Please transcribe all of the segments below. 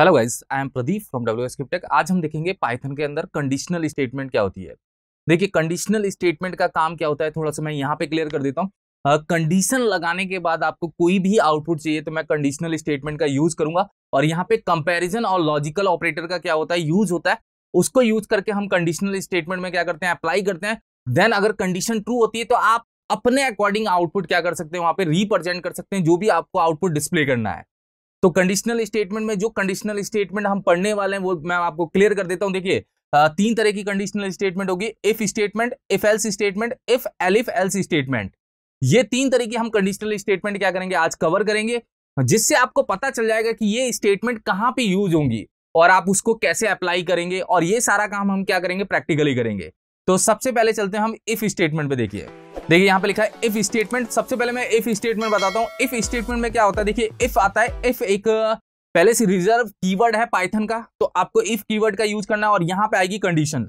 hello guys I am Pradeep from W S Tech आज हम देखेंगे पाइथन के अंदर कंडीशनल स्टेटमेंट क्या होती है देखिए कंडीशनल स्टेटमेंट का काम क्या होता है थोड़ा सा मैं यहाँ पे क्लियर कर देता हूँ कंडीशन लगाने के बाद आपको कोई भी आउटपुट चाहिए तो मैं कंडीशनल स्टेटमेंट का यूज करूंगा और यहाँ पे कंपेरिजन और लॉजिकल ऑपरेटर का क्या होता है यूज होता है उसको यूज करके हम कंडीशनल स्टेटमेंट में क्या करते हैं अप्लाई करते हैं देन अगर कंडीशन ट्रू होती है तो आप अपने अकॉर्डिंग आउटपुट क्या कर सकते हैं वहां पे रिप्रेजेंट कर सकते हैं जो भी आपको आउटपुट डिस्प्ले करना है तो कंडीशनल स्टेटमेंट में जो कंडीशनल स्टेटमेंट हम पढ़ने वाले हैं वो मैं आपको क्लियर कर देता हूं देखिए तीन तरह की कंडीशनल स्टेटमेंट होगी if statement if else statement if elif else statement ये तीन तरह की हम कंडीशनल स्टेटमेंट क्या करेंगे आज कवर करेंगे जिससे आपको पता चल जाएगा कि ये स्टेटमेंट कहाँ पे यूज होंगी और आप उसको कैसे अप्लाई करेंगे और ये सारा काम हम क्या करेंगे प्रैक्टिकली करेंगे तो सबसे पहले चलते हैं हम इफ स्टेटमेंट पे देखिए देखिए यहाँ पे लिखा है इफ स्टेटमेंट सबसे पहले मैं इफ स्टेटमेंट बताता हूँ इफ स्टेटमेंट में क्या होता है देखिए इफ आता है इफ एक पहले से रिजर्व कीवर्ड है पाइथन का तो आपको इफ कीवर्ड का यूज करना है और यहाँ पे आएगी कंडीशन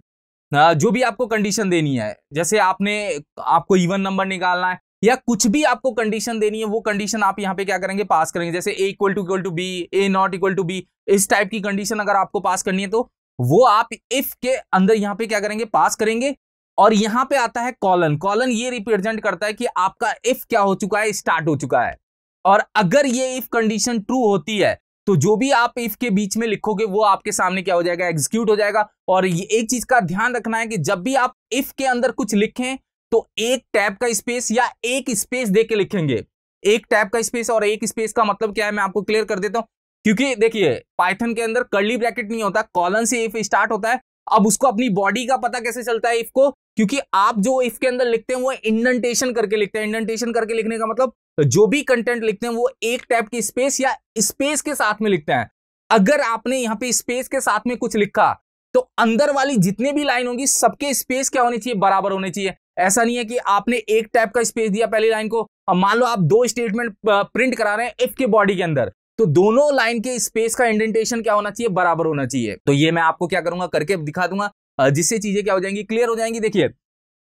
जो भी आपको कंडीशन देनी है जैसे आपने आपको इवन नंबर निकालना है या कुछ भी आपको कंडीशन देनी है वो कंडीशन आप यहाँ पे क्या करेंगे पास करेंगे जैसे A equal to equal to B A not equal to B इस टाइप की कंडीशन अगर आपको पास करनी है तो वो आप इफ के अंदर यहां पे क्या करेंगे पास करेंगे और यहां पे आता है कॉलन कॉलन ये रिप्रेजेंट करता है कि आपका इफ क्या हो चुका है स्टार्ट हो चुका है और अगर ये इफ कंडीशन ट्रू होती है तो जो भी आप इफ के बीच में लिखोगे वो आपके सामने क्या हो जाएगा एग्जीक्यूट हो जाएगा और ये एक चीज का ध्यान रखना है कि जब भी आप इफ के अंदर कुछ लिखें तो एक टैब का स्पेस या एक स्पेस दे के लिखेंगे एक टैब का स्पेस और एक स्पेस का मतलब क्या है मैं आपको क्लियर कर देता हूं क्योंकि देखिए पाइथन के अंदर कर्ली ब्रैकेट नहीं होता कॉलन से इफ स्टार्ट होता है अब उसको अपनी बॉडी का पता कैसे चलता है इफ को क्योंकि आप जो इफ के अंदर लिखते हैं वो इंडेंटेशन करके लिखते हैं इंडेंटेशन करके लिखने का मतलब जो भी कंटेंट लिखते हैं वो एक टाइप की स्पेस या स्पेस के साथ में लिखते हैं अगर आपने यहाँ पे स्पेस के साथ में कुछ लिखा तो अंदर वाली जितने भी लाइन होंगी सबके स्पेस क्या होनी चाहिए बराबर होने चाहिए ऐसा नहीं है कि आपने एक टाइप का स्पेस दिया पहली लाइन को मान लो आप दो स्टेटमेंट प्रिंट करा रहे हैं इफ के बॉडी के अंदर तो दोनों लाइन के स्पेस का इंडेंटेशन क्या होना चाहिए बराबर होना चाहिए तो ये मैं आपको क्या करूंगा करके दिखा दूंगा जिससे चीजें क्या हो जाएंगी क्लियर हो जाएंगी देखिए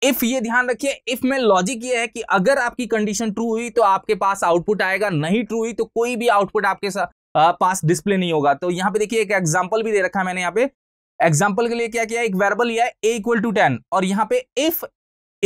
इफ ये ध्यान रखिए इफ में लॉजिक ये है कि अगर आपकी कंडीशन ट्रू हुई तो आपके पास आउटपुट आएगा नहीं ट्रू हुई तो कोई भी आउटपुट आपके पास डिस्प्ले नहीं होगा तो यहां पर देखिए एक एग्जाम्पल भी दे रखा है मैंने यहाँ पे एग्जाम्पल के लिए क्या किया एक वेरबल लिया है ए इक्वल टू टेन और यहाँ पे इफ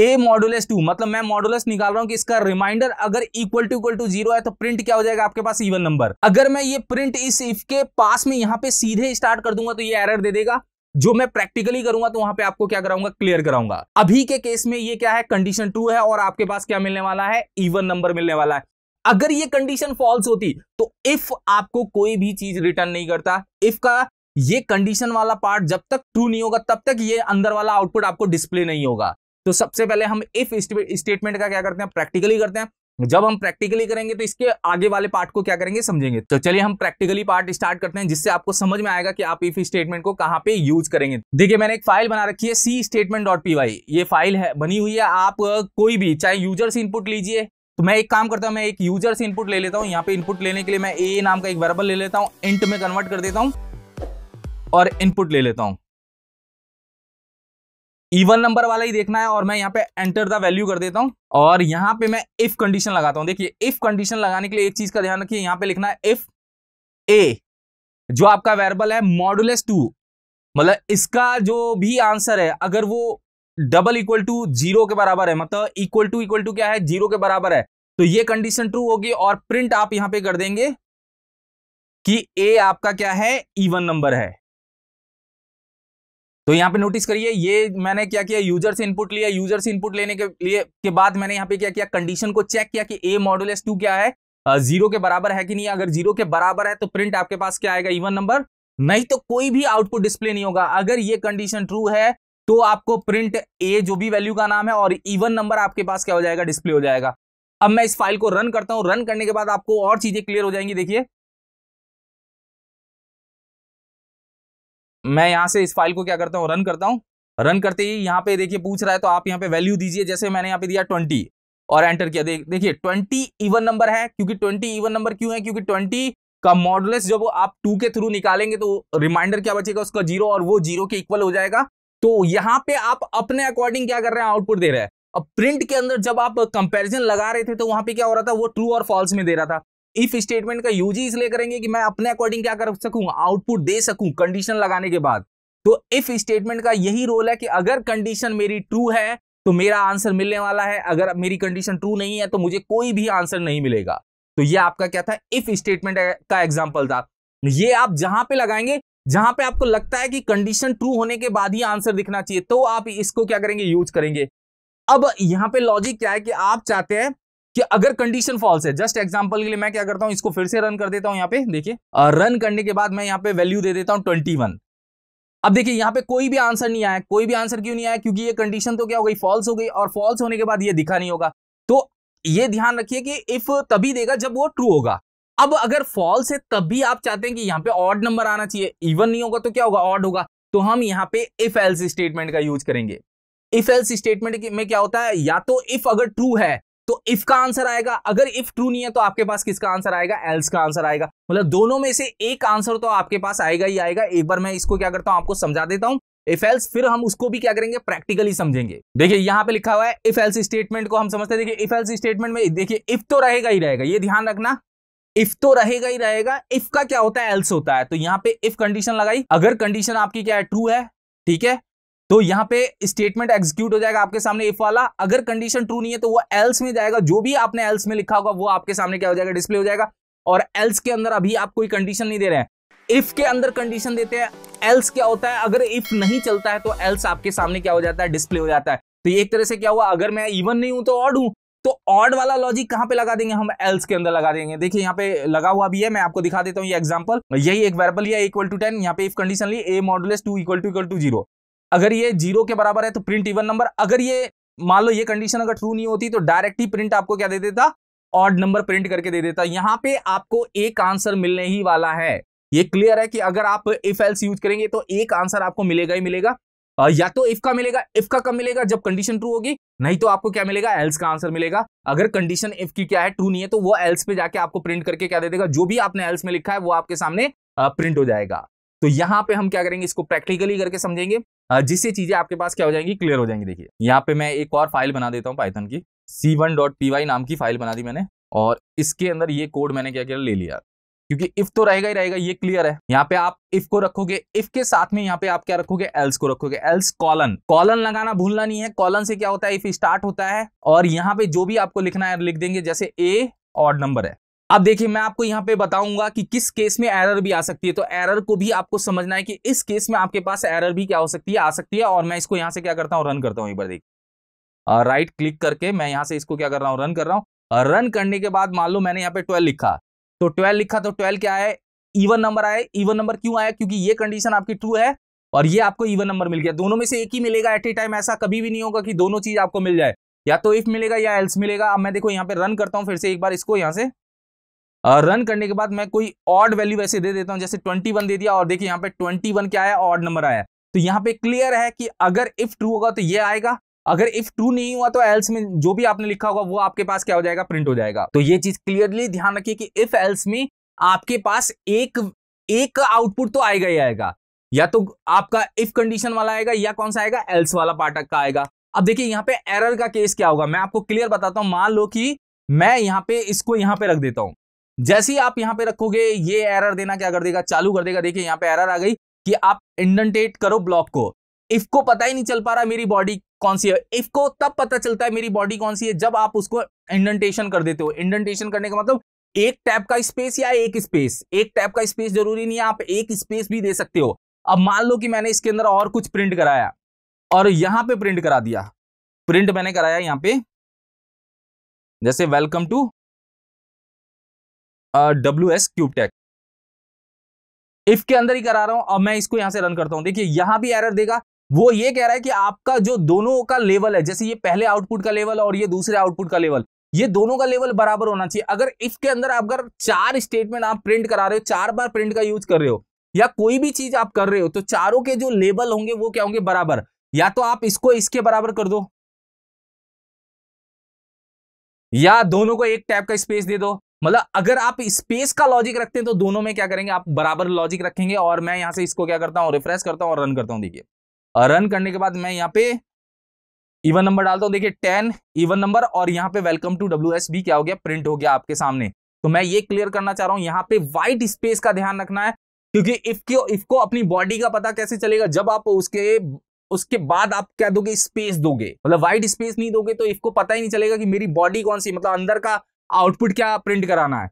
ए मॉडुलस टू मतलब मैं मॉडुलस निकाल रहा हूं कि इसका रिमाइंडर अगर equal to equal to zero है तो प्रिंट क्या हो जाएगा आपके पास इवन नंबर अगर मैं ये प्रिंट इस इफ के पास में यहां पे सीधे स्टार्ट कर दूंगा तो ये एरर दे देगा जो मैं प्रैक्टिकली करूंगा तो वहां पे आपको क्या कराऊंगा क्लियर कराऊंगा अभी के केस में ये क्या है कंडीशन टू है और आपके पास क्या मिलने वाला है इवन नंबर मिलने वाला है अगर ये कंडीशन फॉल्स होती तो इफ आपको कोई भी चीज रिटर्न नहीं करता इफ का ये कंडीशन वाला पार्ट जब तक ट्रू नहीं होगा तब तक ये अंदर वाला आउटपुट आपको डिस्प्ले नहीं होगा तो सबसे पहले हम इफ स्टेटमेंट का क्या करते हैं प्रैक्टिकली करते हैं जब हम प्रैक्टिकली करेंगे तो इसके आगे वाले पार्ट को क्या करेंगे समझेंगे तो चलिए हम प्रैक्टिकली पार्ट स्टार्ट करते हैं जिससे आपको समझ में आएगा कि आप इफ स्टेटमेंट को कहाँ पे यूज करेंगे देखिए मैंने एक फाइल बना रखी है C statement dot P Y ये फाइल है बनी हुई है आप कोई भी चाहे यूजर से इनपुट लीजिए तो मैं एक काम करता हूँ मैं एक यूजर से इनपुट ले लेता हूँ यहाँ पे इनपुट लेने के लिए मैं ए नाम का एक वर्बल ले लेता हूँ इंट में कन्वर्ट कर देता हूँ और इनपुट ले लेता हूँ इवन नंबर वाला ही देखना है और मैं यहाँ पे एंटर द वैल्यू कर देता हूँ और यहाँ पे मैं इफ कंडीशन लगाता हूँ देखिए इफ कंडीशन लगाने के लिए एक चीज का ध्यान रखिए यहाँ पे लिखना है इफ ए जो आपका वेरिएबल है मॉडुलस टू मतलब इसका जो भी आंसर है अगर वो डबल इक्वल टू जीरो के बराबर है मतलब इक्वल टू इक्वल टू क्या है जीरो के बराबर है तो ये कंडीशन ट्रू होगी और प्रिंट आप यहां पे कर देंगे कि ए आपका क्या है इवन नंबर है तो यहाँ पे नोटिस करिए ये मैंने क्या किया यूजर से इनपुट लिया यूजर से इनपुट लेने के लिए के बाद मैंने यहाँ पे क्या किया कंडीशन को चेक किया कि ए मॉडल एस टू क्या है जीरो के बराबर है कि नहीं अगर जीरो के बराबर है तो प्रिंट आपके पास क्या आएगा इवन नंबर नहीं तो कोई भी आउटपुट डिस्प्ले नहीं होगा अगर ये कंडीशन ट्रू है तो आपको प्रिंट ए जो भी वैल्यू का नाम है और इवन नंबर आपके पास क्या हो जाएगा डिस्प्ले हो जाएगा अब मैं इस फाइल को रन करता हूं रन करने के बाद आपको और चीजें क्लियर हो जाएंगी देखिए मैं यहाँ से इस फाइल को क्या करता हूँ रन करता हूँ रन करते ही यहाँ पे देखिए पूछ रहा है तो आप यहाँ पे वैल्यू दीजिए जैसे मैंने यहाँ पे दिया ट्वेंटी और एंटर किया देख देखिए ट्वेंटी इवन नंबर है क्योंकि ट्वेंटी इवन नंबर क्यों है क्योंकि ट्वेंटी का मॉडलेस जब आप टू के थ्रू निकालेंगे तो रिमाइंडर क्या बचेगा उसका जीरो और वो जीरो के इक्वल हो जाएगा तो यहाँ पे आप अपने अकॉर्डिंग क्या कर रहे हैं आउटपुट दे रहे हैं अब प्रिंट के अंदर जब आप कंपैरिजन लगा रहे थे तो वहां पे क्या हो रहा था वो ट्रू और फॉल्स में दे रहा था इफ स्टेटमेंट का यूज ही इसलिए करेंगे कि मैं अपने अकॉर्डिंग क्या कर सकूं आउटपुट दे सकूं कंडीशन लगाने के बाद तो इफ स्टेटमेंट का यही रोल है कि अगर कंडीशन मेरी ट्रू है तो मेरा आंसर मिलने वाला है अगर मेरी कंडीशन ट्रू नहीं है तो मुझे कोई भी आंसर नहीं मिलेगा तो ये आपका क्या था इफ स्टेटमेंट का एग्जाम्पल था ये आप जहां पे लगाएंगे जहां पे आपको लगता है कि कंडीशन ट्रू होने के बाद ही आंसर दिखना चाहिए तो आप इसको क्या करेंगे यूज करेंगे अब यहां पे लॉजिक क्या है कि आप चाहते हैं कि अगर कंडीशन फॉल्स है जस्ट एग्जांपल के लिए मैं क्या करता हूं इसको फिर से रन कर देता हूं यहाँ पे देखिए रन करने के बाद मैं यहां पे वैल्यू दे देता हूं ट्वेंटी वन अब देखिए यहां पे कोई भी आंसर नहीं आया कोई भी आंसर क्यों नहीं आया क्योंकि ये कंडीशन तो क्या हो गई फॉल्स हो गई और फॉल्स होने के बाद ये दिखा नहीं होगा तो ये ध्यान रखिए कि इफ तभी देगा जब वो ट्रू होगा अब अगर फॉल्स है तभी आप चाहते हैं कि यहाँ पे ऑड नंबर आना चाहिए इवन नहीं होगा तो क्या होगा ऑड होगा तो हम यहाँ पे इफ एल्स स्टेटमेंट का यूज करेंगे इफ एल्स स्टेटमेंट में क्या होता है या तो इफ अगर ट्रू है तो इफ का आंसर आएगा अगर इफ ट्रू नहीं है तो आपके पास किसका आंसर आएगा एल्स का आंसर आएगा मतलब दोनों में से एक आंसर तो आपके पास आएगा ही आएगा एक बार मैं इसको क्या करता हूं आपको समझा देता हूं इफ एल्स फिर हम उसको भी क्या करेंगे प्रैक्टिकली समझेंगे देखिए यहां पे लिखा हुआ है इफ एल्स स्टेटमेंट को हम समझते हैं देखिए इफ एल्स स्टेटमेंट में देखिए इफ तो रहेगा ही रहेगा ये ध्यान रखना इफ तो रहेगा ही रहेगा इफ का क्या होता है एल्स होता है तो यहाँ पे इफ कंडीशन लगाई अगर कंडीशन आपकी क्या है ट्रू है ठीक है तो यहाँ पे स्टेटमेंट एग्जीक्यूट हो जाएगा आपके सामने इफ वाला अगर कंडीशन ट्रू नहीं है तो वो एल्स में जाएगा जो भी आपने एल्स में लिखा होगा वो आपके सामने क्या हो जाएगा डिस्प्ले हो जाएगा और एल्स के अंदर अभी आप कोई कंडीशन नहीं दे रहे हैं इफ के अंदर कंडीशन देते हैं एल्स क्या होता है अगर इफ नहीं चलता है तो एल्स आपके सामने क्या हो जाता है डिस्प्ले हो जाता है तो एक तरह से क्या हुआ अगर मैं इवन नहीं हूं तो ऑड हूं तो ऑड वाला लॉजिक कहां पे लगा देंगे हम एल्स के अंदर लगा देंगे देखिए यहाँ पे लगा हुआ भी है मैं आपको दिखा देता हूँ ये एग्जाम्पल यही एक वेरबल इक्वल टू टेन यहाँ पे इफ कंडीशन ली a model two equal to equal to zero अगर ये जीरो के बराबर है तो प्रिंट इवन नंबर अगर ये मान लो ये कंडीशन अगर ट्रू नहीं होती तो डायरेक्ट ही प्रिंट आपको क्या दे देता ऑड नंबर प्रिंट करके दे देता यहां पे आपको एक आंसर मिलने ही वाला है ये क्लियर है कि अगर आप इफ एल्स यूज करेंगे तो एक आंसर आपको मिलेगा ही मिलेगा या तो इफ का मिलेगा इफ का कब मिलेगा जब कंडीशन ट्रू होगी नहीं तो आपको क्या मिलेगा एल्स का आंसर मिलेगा अगर कंडीशन इफ की क्या है ट्रू नहीं है तो वो एल्स पे जाके आपको प्रिंट करके क्या दे देगा जो भी आपने एल्स में लिखा है वो आपके सामने प्रिंट हो जाएगा तो यहां पे हम क्या करेंगे इसको प्रैक्टिकली करके समझेंगे जिससे चीजें आपके पास क्या हो जाएंगी क्लियर हो जाएंगी देखिए यहाँ पे मैं एक और फाइल बना देता हूँ पाइथन की C one dot P Y नाम की फाइल बना दी मैंने और इसके अंदर ये कोड मैंने क्या किया ले लिया क्योंकि इफ तो रहेगा ही रहेगा ये क्लियर है यहाँ पे आप इफ को रखोगे इफ के साथ में यहाँ पे आप क्या रखोगे एल्स को रखोगे एल्स कॉलन कॉलन लगाना भूलना नहीं है कॉलन से क्या होता है इफ स्टार्ट होता है और यहाँ पे जो भी आपको लिखना है लिख देंगे जैसे ए ऑड नंबर है अब देखिए मैं आपको यहाँ पे बताऊंगा कि किस केस में एरर भी आ सकती है तो एरर को भी आपको समझना है कि इस केस में आपके पास एरर भी क्या हो सकती है आ सकती है और मैं इसको यहाँ से क्या करता हूँ रन करता हूँ एक बार देखिए राइट क्लिक करके मैं यहाँ से इसको क्या कर रहा हूँ रन कर रहा हूँ रन करने के बाद मान लो मैंने यहाँ पे ट्वेल्व लिखा तो ट्वेल्व लिखा तो ट्वेल्व क्या है इवन नंबर आया इवन नंबर क्यों आया क्योंकि ये कंडीशन आपकी ट्रू है और ये आपको इवन नंबर मिल गया दोनों में से एक ही मिलेगा एट ए टाइम ऐसा कभी भी नहीं होगा कि दोनों चीज आपको मिल जाए या तो इफ मिलेगा या एल्स मिलेगा अब मैं देखो यहाँ पे रन करता हूँ फिर से एक बार इसको यहाँ से रन करने के बाद मैं कोई ऑड वैल्यू ऐसे दे देता हूं जैसे 21 दे दिया और देखिए यहाँ पे 21 क्या आया ऑड नंबर आया तो यहाँ पे क्लियर है कि अगर इफ ट्रू होगा तो ये आएगा अगर इफ ट्रू नहीं हुआ तो एल्स में जो भी आपने लिखा होगा वो आपके पास क्या हो जाएगा प्रिंट हो जाएगा तो ये चीज क्लियरली ध्यान रखिए कि इफ एल्स में आपके पास एक एक आउटपुट तो आएगा ही आएगा या तो आपका इफ कंडीशन वाला आएगा या कौन सा आएगा एल्स वाला पार्ट का आएगा अब देखिए यहाँ पे एरर का केस क्या होगा मैं आपको क्लियर बताता हूं मान लो कि मैं यहाँ पे इसको यहाँ पे रख देता हूं जैसे ही आप यहां पे रखोगे ये एरर देना क्या कर देगा चालू कर देगा देखिए यहां पे एरर आ गई कि आप इंडेंटेट करो ब्लॉक को इफ को पता ही नहीं चल पा रहा मेरी बॉडी कौन सी है इफ को तब पता चलता है मेरी बॉडी कौन सी है जब आप उसको इंडेंटेशन कर देते हो इंडेंटेशन करने का मतलब एक टैप का स्पेस या एक स्पेस एक टैप का स्पेस जरूरी नहीं है आप एक स्पेस भी दे सकते हो अब मान लो कि मैंने इसके अंदर और कुछ प्रिंट कराया और यहां पे प्रिंट करा दिया प्रिंट मैंने कराया यहां पे जैसे welcome to W S cube if के अंदर ही करा रहा हूं अब मैं इसको यहां से रन करता हूं देखिए यहां भी एरर देगा वो ये कह रहा है कि आपका जो दोनों का लेवल है जैसे ये पहले आउटपुट का लेवल और ये दूसरे आउटपुट का लेवल ये दोनों का लेवल बराबर होना चाहिए अगर इफ के अंदर आप अगर चार स्टेटमेंट आप प्रिंट करा रहे हो चार बार प्रिंट का यूज कर रहे हो या कोई भी चीज आप कर रहे हो तो चारों के जो लेवल होंगे वो क्या होंगे बराबर या तो आप इसको इसके बराबर कर दो या दोनों को एक टैप का स्पेस दे दो मतलब अगर आप स्पेस का लॉजिक रखते हैं तो दोनों में क्या करेंगे आप बराबर लॉजिक रखेंगे और मैं यहाँ से इसको क्या करता हूँ रिफ्रेश करता हूँ और रन करता हूँ देखिए रन करने के बाद मैं यहाँ पे इवन नंबर डालता हूं देखिए टेन इवन नंबर और यहां पे वेलकम टू डब्ल्यू एस क्या हो गया प्रिंट हो गया आपके सामने तो मैं ये क्लियर करना चाह रहा हूँ यहाँ पे व्हाइट स्पेस का ध्यान रखना है क्योंकि इफ इफको अपनी बॉडी का पता कैसे चलेगा जब आप उसके उसके बाद आप क्या दोगे स्पेस दोगे मतलब व्हाइट स्पेस नहीं दोगे तो इफको पता ही नहीं चलेगा कि मेरी बॉडी कौन सी मतलब अंदर का आउटपुट क्या प्रिंट कराना है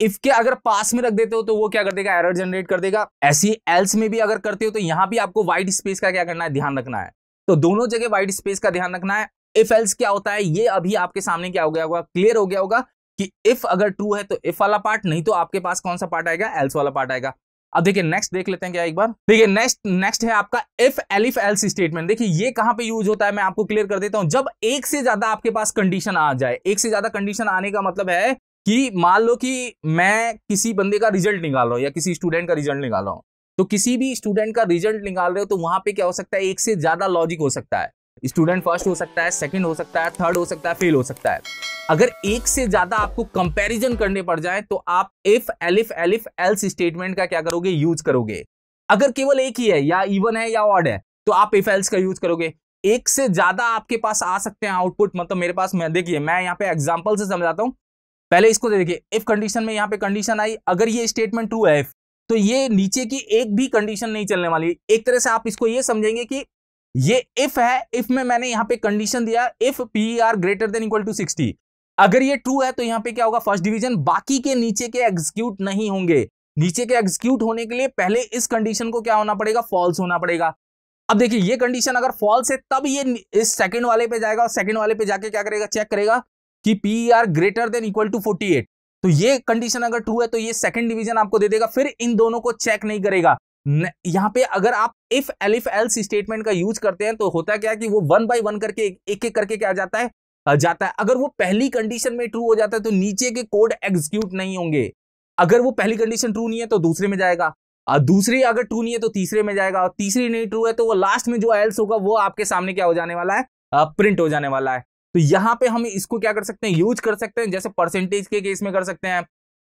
इफ uh, के अगर पास में रख देते हो तो वो क्या कर देगा एरर जनरेट कर देगा ऐसी एल्स में भी अगर करते हो तो यहां भी आपको वाइट स्पेस का क्या करना है ध्यान रखना है तो दोनों जगह वाइट स्पेस का ध्यान रखना है इफ एल्स क्या होता है ये अभी आपके सामने क्या हो गया होगा क्लियर हो गया होगा कि इफ अगर ट्रू है तो इफ वाला पार्ट नहीं तो आपके पास कौन सा पार्ट आएगा एल्स वाला पार्ट आएगा अब देखिए नेक्स्ट देख लेते हैं क्या एक बार देखिए नेक्स्ट नेक्स्ट है आपका इफ एलिफ एल्स स्टेटमेंट देखिए ये कहां पे यूज होता है मैं आपको क्लियर कर देता हूं जब एक से ज्यादा आपके पास कंडीशन आ जाए एक से ज्यादा कंडीशन आने का मतलब है कि मान लो कि मैं किसी बंदे का रिजल्ट निकाल रहा हूं या किसी स्टूडेंट का रिजल्ट निकाल रहा हूं तो किसी भी स्टूडेंट का रिजल्ट निकाल रहे हो तो वहां पे क्या हो सकता है एक से ज्यादा लॉजिक हो सकता है स्टूडेंट फर्स्ट हो सकता है सेकंड हो सकता है थर्ड हो सकता है फेल हो सकता है अगर एक से ज्यादा आपको कंपैरिजन करने पड़ जाए तो आप if elif elif else statement का क्या करोगे यूज करोगे अगर केवल एक ही है या इवन है या ऑड है तो आप इफ एल्स का यूज करोगे एक से ज्यादा आपके पास आ सकते हैं आउटपुट मतलब मेरे पास मैं देखिए मैं यहाँ पे एग्जाम्पल से समझाता हूँ पहले इसको देखिए इफ कंडीशन में यहाँ पे कंडीशन आई अगर ये स्टेटमेंट ट्रू है इफ तो ये नीचे की एक भी कंडीशन नहीं चलने वाली एक तरह से आप इसको ये समझेंगे कि ये इफ है इफ में मैंने यहां पे कंडीशन दिया if P R greater than equal to sixty अगर ये ट्रू है तो यहां पे क्या होगा फर्स्ट डिवीजन बाकी के नीचे के एग्जीक्यूट नहीं होंगे नीचे के एग्जीक्यूट होने के लिए पहले इस कंडीशन को क्या होना पड़ेगा फॉल्स होना पड़ेगा अब देखिए ये कंडीशन अगर फॉल्स है तब ये इस सेकंड वाले पे जाएगा और सेकंड वाले पे जाके क्या करेगा चेक करेगा कि P R greater than equal to forty eight तो ये कंडीशन अगर ट्रू है तो ये सेकंड डिवीजन आपको दे देगा फिर इन दोनों को चेक नहीं करेगा यहाँ पे अगर आप इफ एलिफ एल्स स्टेटमेंट का यूज करते हैं तो होता क्या कि वो वन बाई वन करके एक एक करके क्या जाता है जाता है अगर वो पहली कंडीशन में ट्रू हो जाता है तो नीचे के कोड एग्जीक्यूट नहीं होंगे अगर वो पहली कंडीशन ट्रू नहीं है तो दूसरे में जाएगा और दूसरी अगर ट्रू नहीं है तो तीसरे में जाएगा और तीसरी नहीं ट्रू है तो वो लास्ट में जो एल्स होगा वो आपके सामने क्या हो जाने वाला है प्रिंट हो जाने वाला है तो यहाँ पे हम इसको क्या कर सकते हैं यूज कर सकते हैं जैसे परसेंटेज के केस में कर सकते हैं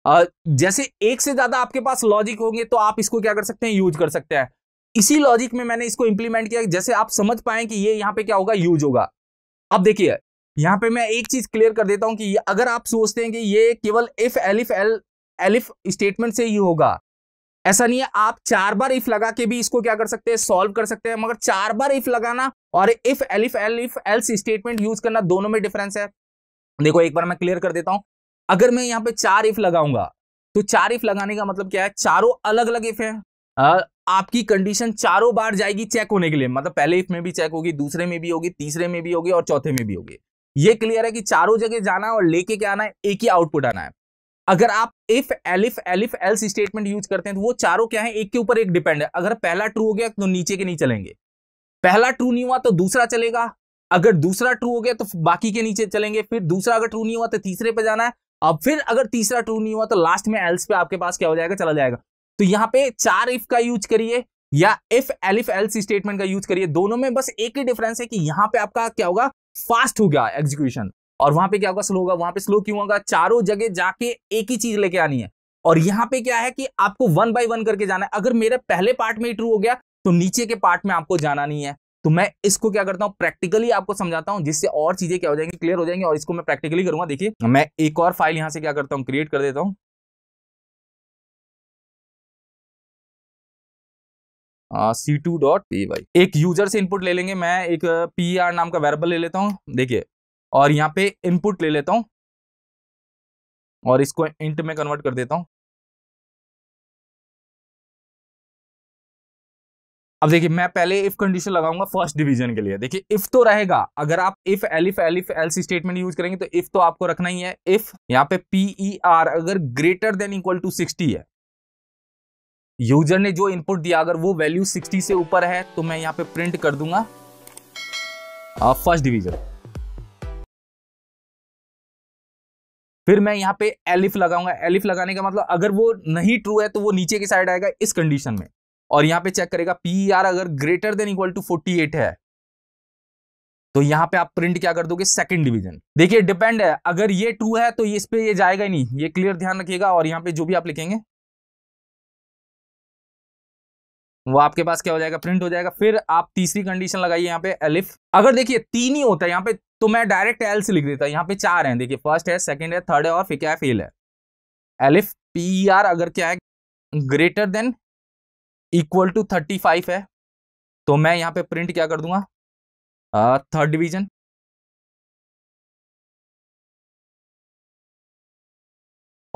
जैसे एक से ज्यादा आपके पास लॉजिक होंगे तो आप इसको क्या कर सकते हैं यूज कर सकते हैं इसी लॉजिक में मैंने इसको इंप्लीमेंट किया जैसे आप समझ पाए कि ये यहाँ पे क्या होगा यूज होगा अब देखिए यहाँ पे मैं एक चीज क्लियर कर देता हूं कि अगर आप सोचते हैं कि ये केवल if elif L elif statement से ही होगा ऐसा नहीं है आप चार बार इफ लगा के भी इसको क्या कर सकते हैं सॉल्व कर सकते हैं मगर चार बार इफ लगाना और if elif elif else statement use करना दोनों में डिफरेंस है देखो एक बार मैं क्लियर कर देता हूं अगर मैं यहाँ पे चार इफ लगाऊंगा तो चार इफ लगाने का मतलब क्या है चारों अलग अलग इफ है आपकी कंडीशन चारों बार जाएगी चेक होने के लिए मतलब पहले इफ में भी चेक होगी दूसरे में भी होगी तीसरे में भी होगी और चौथे में भी होगी ये क्लियर है कि चारों जगह जाना है और लेके क्या आना है एक ही आउटपुट आना है अगर आप if elif elif else statement use करते हैं तो वो चारों क्या है एक के ऊपर एक डिपेंड है अगर पहला ट्रू हो गया तो नीचे के नहीं चलेंगे पहला ट्रू नहीं हुआ तो दूसरा चलेगा अगर दूसरा ट्रू हो गया तो बाकी के नीचे चलेंगे फिर दूसरा अगर ट्रू नहीं हुआ तो तीसरे पे जाना है अब फिर अगर तीसरा ट्रू नहीं हुआ तो लास्ट में एल्स पे आपके पास क्या हो जाएगा चला जाएगा तो यहाँ पे चार इफ का यूज करिए या इफ एलिफ एल्स स्टेटमेंट का यूज करिए दोनों में बस एक ही डिफरेंस है कि यहाँ पे आपका क्या होगा फास्ट हो गया एग्जीक्यूशन और वहां पे क्या होगा स्लो होगा वहां पे स्लो क्यों होगा चारों जगह जाके एक ही चीज लेके आनी है और यहाँ पे क्या है कि आपको वन बाय वन करके जाना है अगर मेरे पहले पार्ट में ही ट्रू हो गया तो नीचे के पार्ट में आपको जाना नहीं है तो मैं इसको क्या करता हूँ प्रैक्टिकली आपको समझाता हूँ जिससे और चीजें क्या हो जाएंगी क्लियर हो जाएंगी और इसको मैं प्रैक्टिकली करूंगा देखिए मैं एक और फाइल यहाँ से क्या करता हूँ क्रिएट कर देता हूँ C two dot P Y एक यूजर से इनपुट ले लेंगे मैं एक पी आर e नाम का वेरेबल ले लेता हूँ देखिए और यहाँ पे इनपुट ले लेता हूँ और इसको इंट में कन्वर्ट कर देता हूँ अब देखिए मैं पहले इफ कंडीशन लगाऊंगा फर्स्ट डिवीजन के लिए देखिए इफ तो रहेगा अगर आप if elif elif else statement use करेंगे तो इफ तो आपको रखना ही है इफ यहाँ पे पीई आर e, अगर greater than equal to sixty है यूजर ने जो इनपुट दिया अगर वो वैल्यू सिक्सटी से ऊपर है तो मैं यहाँ पे प्रिंट कर दूंगा फर्स्ट डिविजन फिर मैं यहाँ पे एलिफ लगाऊंगा एलिफ लगाने का मतलब अगर वो नहीं ट्रू है तो वो नीचे की साइड आएगा इस कंडीशन में और यहां पे चेक करेगा पी आर e अगर greater than equal to forty eight है तो यहां पे आप प्रिंट क्या कर दोगे सेकंड डिवीजन देखिए डिपेंड है अगर ये टू है तो इस पे ये जाएगा ही नहीं ये क्लियर ध्यान रखिएगा और यहां पे जो भी आप लिखेंगे वो आपके पास क्या हो जाएगा प्रिंट हो जाएगा फिर आप तीसरी कंडीशन लगाइए यहाँ पे एलिफ अगर देखिए तीन ही होता है यहाँ पे तो मैं डायरेक्ट एल से लिख देता यहाँ पे चार है देखिए फर्स्ट है सेकेंड है थर्ड है और फिर क्या है फेल है एलिफ पी आर अगर क्या है greater than equal to thirty five है तो मैं यहाँ पे प्रिंट क्या कर दूंगा थर्ड डिवीजन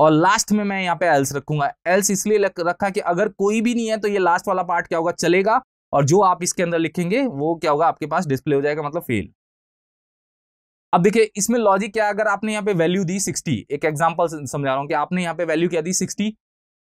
और लास्ट में मैं यहां पे एल्स रखूंगा एल्स इसलिए रखा कि अगर कोई भी नहीं है तो ये लास्ट वाला पार्ट क्या होगा चलेगा और जो आप इसके अंदर लिखेंगे वो क्या होगा आपके पास डिस्प्ले हो जाएगा मतलब फेल अब देखिए इसमें लॉजिक क्या अगर आपने यहाँ पे वैल्यू दी 60 एक एग्जांपल समझा रहा हूं कि आपने यहां पे वैल्यू क्या दी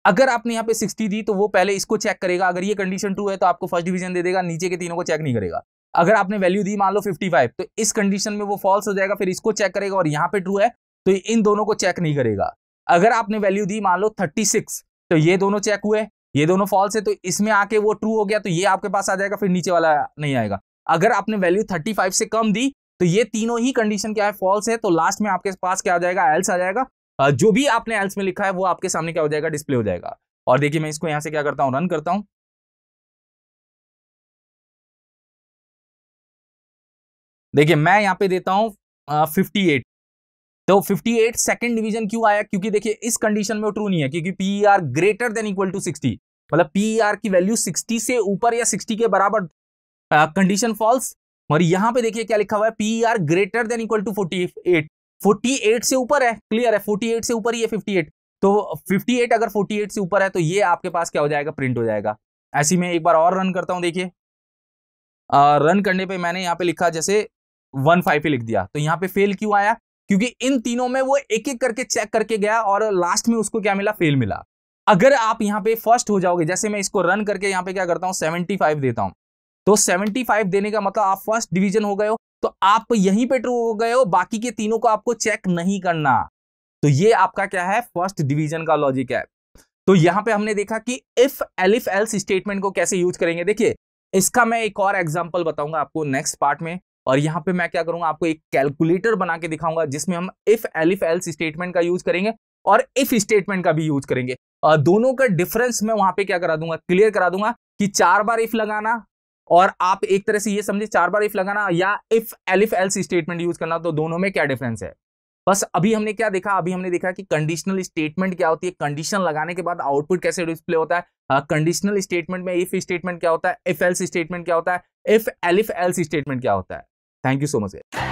अगर आपने यहाँ पे सिक्सटी दी तो वो पहले इसको चेक करेगा अगर ये कंडीशन ट्रू है तो आपको फर्स्ट डिवीजन दे देगा नीचे के तीनों को चेक नहीं करेगा अगर आपने वैल्यू दी मान लो 55 तो इस कंडीशन में वो फॉल्स हो जाएगा फिर इसको चेक करेगा और यहाँ पे ट्रू है तो इन दोनों को चेक नहीं करेगा अगर आपने वैल्यू दी मान लो सिक्स तो ये दोनों चेक हुए ये दोनों फॉल्स है तो इसमें आके वो ट्रू हो गया तो ये आपके पास आ जाएगा फिर नीचे वाला नहीं आएगा अगर आपने वैल्यू फाइव से कम दी तो ये तीनों ही कंडीशन क्या है फॉल्स है तो लास्ट में आपके पास क्या आ जाएगा एल्स आ जाएगा जो भी आपने एल्स में लिखा है वो आपके सामने क्या हो जाएगा डिस्प्ले हो जाएगा और देखिए मैं इसको यहां से क्या करता हूं रन करता हूं देखिए मैं यहां पे देता हूं फिफ्टी एट तो 58 एट सेकेंड डिविजन क्यों आया क्योंकि देखिए इस कंडीशन में ट्रू नहीं है क्योंकि P R greater than equal to 60 मतलब पी आर e की वैल्यू 60 से ऊपर या 60 के बराबर कंडीशन फॉल्स और यहां पे देखिए क्या लिखा हुआ है P R greater than equal to 48 48 से ऊपर है क्लियर है 48 से ऊपर ही है 58 तो 58 अगर 48 से ऊपर है तो ये आपके पास क्या हो जाएगा प्रिंट हो जाएगा ऐसी मैं एक बार और रन करता हूं देखिए रन करने पे मैंने यहाँ पे लिखा जैसे वन फाइव पे लिख दिया तो यहाँ पे फेल क्यों आया क्योंकि इन तीनों में वो एक एक करके चेक करके गया और लास्ट में उसको क्या मिला फेल मिला अगर आप यहाँ पे फर्स्ट हो जाओगे जैसे मैं इसको रन करके यहाँ पे क्या करता हूँ सेवेंटी फाइव देता हूँ तो सेवेंटी फाइव देने का मतलब आप फर्स्ट डिवीजन हो गए हो तो आप यहीं पे ट्रू हो गए हो बाकी के तीनों को आपको चेक नहीं करना तो ये आपका क्या है फर्स्ट डिवीजन का लॉजिक है तो यहां पे हमने देखा कि इफ एलिफ एल्स स्टेटमेंट को कैसे यूज करेंगे देखिए इसका मैं एक और एग्जाम्पल बताऊंगा आपको नेक्स्ट पार्ट में और यहां पे मैं क्या करूंगा आपको एक कैलकुलेटर बना के दिखाऊंगा जिसमें हम इफ एलिफ एल्स स्टेटमेंट का यूज करेंगे और इफ स्टेटमेंट का भी यूज करेंगे दोनों का डिफरेंस मैं वहां पे क्या करा दूंगा क्लियर करा दूंगा कि चार बार इफ लगाना और आप एक तरह से ये समझे चार बार इफ लगाना या if elif else statement use करना तो दोनों में क्या डिफरेंस है बस अभी हमने क्या देखा अभी हमने देखा कि कंडीशनल स्टेटमेंट क्या होती है कंडीशन लगाने के बाद आउटपुट कैसे डिस्प्ले होता है कंडीशनल हाँ, स्टेटमेंट में इफ स्टेटमेंट क्या होता है इफ एल्स स्टेटमेंट क्या होता है इफ एलिफ एल्स स्टेटमेंट क्या होता है थैंक यू सो मच